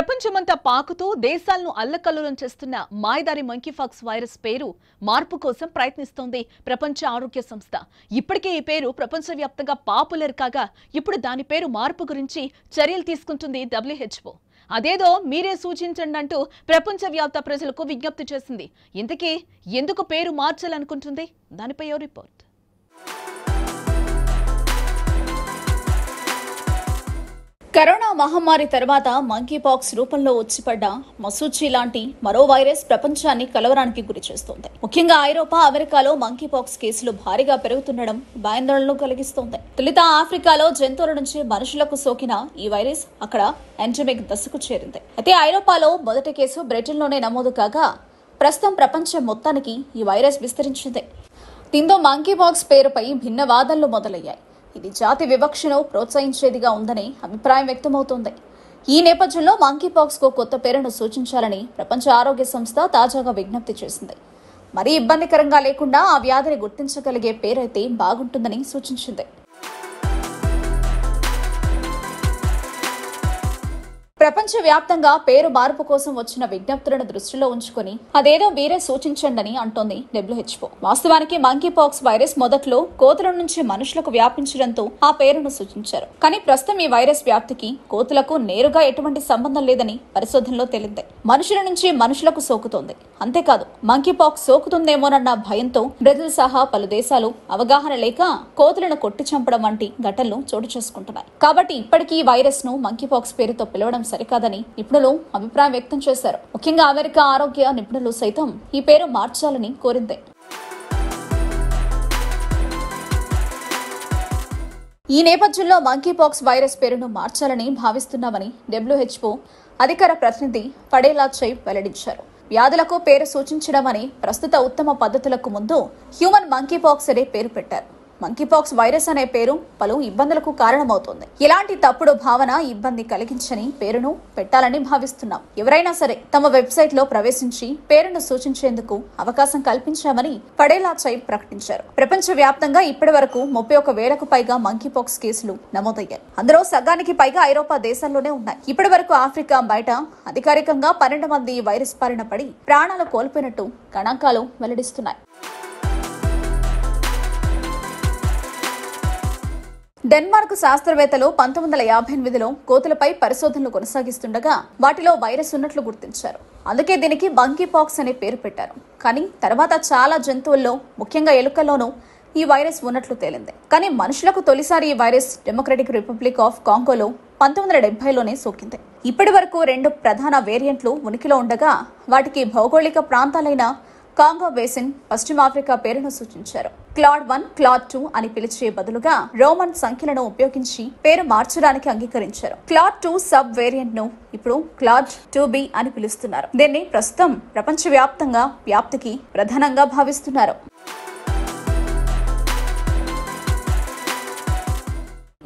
ప్రపంచమంతా పాకుతూ దేశాలను అల్లకల్లోలం చేస్తున్న మాయదారి మంకీఫాక్స్ వైరస్ పేరు మార్పు కోసం ప్రయత్నిస్తోంది ప్రపంచ ఆరోగ్య సంస్థ ఇప్పటికే ఈ పేరు ప్రపంచవ్యాప్తంగా పాపులర్ కాగా ఇప్పుడు దాని పేరు మార్పు గురించి చర్యలు తీసుకుంటుంది డబ్ల్యూహెచ్ఓ అదేదో మీరే సూచించండి అంటూ ప్రపంచవ్యాప్త ప్రజలకు విజ్ఞప్తి చేసింది ఇంతకీ ఎందుకు పేరు మార్చాలనుకుంటుంది దానిపై రిపోర్ట్ కరోనా మహమ్మారి తర్వాత మంకీపాక్స్ రూపంలో వచ్చిపడ్డ మసూచి లాంటి మరో వైరస్ ప్రపంచాన్ని కలవరానికి గురి చేస్తోంది ముఖ్యంగా ఐరోపా అమెరికాలో మంకీపాక్స్ కేసులు భారీగా పెరుగుతుండడం భయాందోళనలు కలిగిస్తోంది తొలిత ఆఫ్రికాలో జంతువుల నుంచి మనుషులకు సోకిన ఈ వైరస్ అక్కడ ఎండమిక్ దశకు చేరింది అయితే ఐరోపాలో మొదటి కేసు బ్రిటన్లోనే నమోదు కాగా ప్రస్తుతం ప్రపంచం మొత్తానికి ఈ వైరస్ విస్తరించింది దీంతో మంకీపాక్స్ పేరుపై భిన్న వాదనలు మొదలయ్యాయి ఇది జాతి వివక్షను ప్రోత్సహించేదిగా ఉందని అభిప్రాయం వ్యక్తమవుతోంది ఈ నేపథ్యంలో మంకీపాక్స్కు కొత్త పేరును సూచించాలని ప్రపంచ ఆరోగ్య సంస్థ తాజాగా విజ్ఞప్తి చేసింది మరీ ఇబ్బందికరంగా లేకుండా ఆ వ్యాధిని గుర్తించగలిగే పేరైతే బాగుంటుందని సూచించింది ప్రపంచవ్యాప్తంగా పేరు మార్పు కోసం వచ్చిన విజ్ఞప్తులను దృష్టిలో ఉంచుకుని అదేదో వీరే సూచించండి అంటోంది డబ్ల్యూహెచ్ఓ వాస్తవానికి మంకీ పాక్స్ వైరస్ మొదట్లో కోతుల నుంచి మనుషులకు వ్యాపించడంతో ఆ పేరును సూచించారు కానీ ప్రస్తుతం ఈ వైరస్ వ్యాప్తికి కోతులకు నేరుగా ఎటువంటి సంబంధం లేదని పరిశోధనలో తెలియదు మనుషుల నుంచి మనుషులకు సోకుతోంది అంతేకాదు మంకీ పాక్స్ సోకుతుందేమోనన్న భయంతో బ్రెజిల్ సహా పలు దేశాలు అవగాహన లేక కోతులను కొట్టి చంపడం వంటి ఘటనలు చోటు చేసుకుంటున్నాయి కాబట్టి ఇప్పటికీ ఈ వైరస్ ను మంకీ పాక్స్ పేరుతో పిలవడం సరికాదని నిపుణులు అభిప్రాయం వ్యక్తం చేశారు ముఖ్యంగా అమెరికా ఆరోగ్య నిపుణులు సైతం ఈ పేరు మార్చాలని కోరింది ఈ నేపథ్యంలో మంకీపాక్స్ వైరస్ పేరును మార్చాలని భావిస్తున్నామని డబ్ల్యూహెచ్ఓ అధికార ప్రతినిధి పడేలా చై వెల్లడించారు వ్యాధులకు పేరు సూచించడం అని ప్రస్తుత ఉత్తమ పద్ధతులకు ముందు హ్యూమన్ మంకీపాక్స్ అనే పేరు పెట్టారు మంకీపాక్స్ వైరస్ అనే పేరు పలు ఇబ్బందులకు కారణమవుతుంది ఇలాంటి తప్పుడు భావన ఇబ్బంది కలిగించని పేరును పెట్టాలని భావిస్తున్నాం ఎవరైనా సరే తమ వెబ్సైట్ లో ప్రవేశించి పేరును సూచించేందుకు అవకాశం కల్పించామని పడేలా చై ప్రకటించారు ప్రపంచ వ్యాప్తంగా ఇప్పటి వరకు ముప్పై ఒక వేలకు పైగా మంకీపాక్స్ కేసులు నమోదయ్యాయి అందులో సగానికి పైగా ఐరోపా దేశాల్లోనే ఉన్నాయి ఇప్పటి వరకు ఆఫ్రికా బయట అధికారికంగా పన్నెండు మంది వైరస్ బారిన పడి ప్రాణాలు కోల్పోయినట్టు గణాంకాలు వెల్లడిస్తున్నాయి డెన్మార్క్ శాస్త్రవేత్తలు పంతొమ్మిది వందల యాభై ఎనిమిదిలో కోతులపై పరిశోధనలు కొనసాగిస్తుండగా వాటిలో వైరస్ ఉన్నట్లు గుర్తించారు అందుకే దీనికి బంకీ పాక్స్ అనే పేరు పెట్టారు కానీ తర్వాత చాలా జంతువుల్లో ముఖ్యంగా ఎలుకల్లోనూ ఈ వైరస్ ఉన్నట్లు తేలింది కానీ మనుషులకు తొలిసారి ఈ వైరస్ డెమోక్రటిక్ రిపబ్లిక్ ఆఫ్ కాంగోలో పంతొమ్మిది వందల డెబ్బైలోనే సోకింది ఇప్పటి వరకు రెండు ప్రధాన వేరియంట్లు ఉనికిలో ఉండగా వాటికి భౌగోళిక ప్రాంతాలైన కాంగో బేసిన్ పశ్చిమాఫ్రికా పేరును సూచించారు క్లాడ్ వన్ క్లాడ్ టూ అని పిలిచే బదులుగా రోమన్ సంఖ్యలను ఉపయోగించి పేరు మార్చడానికి అంగీకరించారు క్లాడ్ టూ సబ్ వేరియంట్ ను ఇప్పుడు క్లాడ్ టూ బి అని పిలుస్తున్నారు దీన్ని ప్రస్తుతం ప్రపంచవ్యాప్తంగా వ్యాప్తికి ప్రధానంగా భావిస్తున్నారు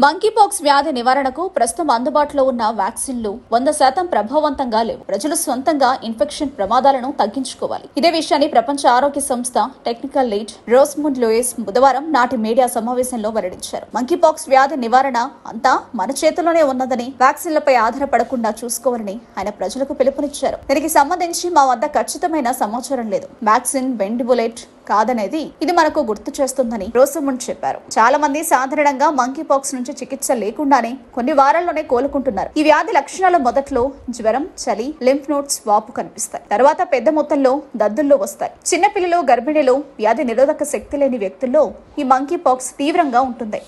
మంకీపాక్స్ వ్యాధి నివారణకు ప్రస్తుతం అందుబాటులో ఉన్న వ్యాక్సిన్లు వంద శాతం ప్రభావవంతంగా లేవు ప్రజలు స్వంతంగా ఇన్ఫెక్షన్ ప్రమాదాలను తగ్గించుకోవాలి ఇదే విషయాన్ని ప్రపంచ ఆరోగ్య సంస్థ టెక్నికల్ లీడ్ రోస్ముండ్ లూయిస్ బుధవారం నాటి మీడియా సమావేశంలో వెల్లడించారు మంకీపాక్స్ వ్యాధి నివారణ అంతా మన చేతిలోనే ఉన్నదని వ్యాక్సిన్లపై ఆధారపడకుండా చూసుకోవాలని ఆయన ప్రజలకు పిలుపునిచ్చారు దీనికి సంబంధించి మా వద్ద ఖచ్చితమైన సమాచారం లేదు వ్యాక్సిన్ బెండ్ బుల్లెట్ కాదనేది ఇది మనకు గుర్తు చేస్తుందని రోసమున్ చెప్పారు చాలా మంది సాధారణంగా మంకీ పాక్స్ నుంచి చికిత్స లేకుండానే కొన్ని వారాల్లోనే కోలుకుంటున్నారు ఈ వ్యాధి లక్షణాలు మొదట్లో జ్వరం చలి లింఫ్ నోట్స్ వాపు కనిపిస్తాయి తర్వాత పెద్ద మొత్తంలో దద్దుల్లో వస్తాయి చిన్నపిల్లలు గర్భిణీలు వ్యాధి నిరోధక శక్తి లేని వ్యక్తుల్లో ఈ మంకీ పాక్స్ తీవ్రంగా ఉంటుంది